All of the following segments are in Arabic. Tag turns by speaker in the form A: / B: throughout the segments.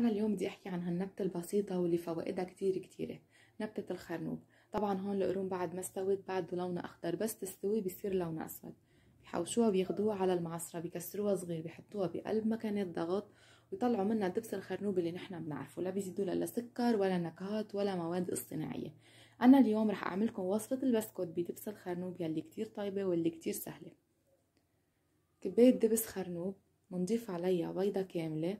A: أنا اليوم بدي أحكي عن هالنبتة البسيطة واللي فوائدها كتير كتيرة نبتة الخرنوب طبعا هون القرون بعد ما استوت بعد لونها أخضر بس تستوي بيصير لونها أسود بحوشوها بياخدوها على المعصرة بيكسروها صغير بيحطوها بقلب مكنة ضغط ويطلعوا منها دبس الخرنوب اللي نحن بنعرفه لا بيزيدوا لا سكر ولا نكهات ولا مواد اصطناعية أنا اليوم رح أعملكم وصفة البسكوت بدبس الخرنوب يلي كتير طيبة واللي كتير سهلة كباية دبس خرنوب منضيف عليها بيضة كاملة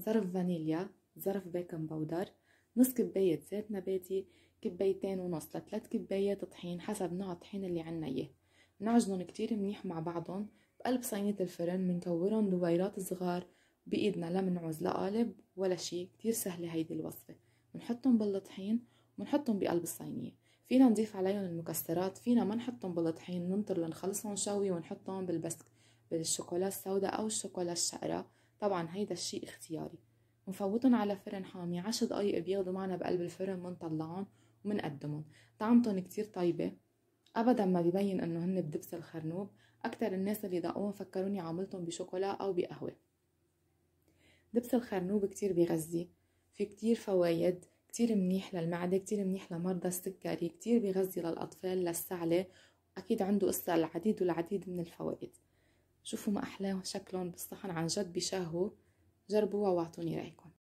A: ظرف فانيليا ظرف بيكنج باودر نص كباية زيت نباتي كبايتين ونص لثلاث كبايات طحين حسب نوع الطحين اللي عنا اياه نعجنهم كتير منيح مع بعضهم بقلب صينية الفرن منكورهم دويرات صغار بإيدنا لا منعوز لا قالب ولا شي كتير سهلة هيدي الوصفة بنحطهم بالطحين وبنحطهم بقلب الصينية فينا نضيف عليهم المكسرات فينا ما نحطهم بالطحين ننطر لنخلصهم شوي ونحطهم بالبسك بالشوكولا السوداء أو الشوكولا الشقراء طبعا هيدا الشيء اختياري بنفوتهم على فرن حامي عشر دقايق بياخدوا معنا بقلب الفرن منطلعهم ومنقدمهم طعمتهم كتير طيبة أبدا ما ببين إنه هن بدبس الخرنوب أكتر الناس اللي ذاقوهم فكروني عاملتهم بشوكولا أو بقهوة دبس الخرنوب كتير بيغذي في كتير فوايد كتير منيح للمعدة كتير منيح لمرضى السكري كتير بيغذي للأطفال للسعلة أكيد عنده قصة العديد والعديد من الفوائد شوفوا ما احلاهم شكلهم بالصحن عن جد بيشهوا جربوها واعطوني رايكم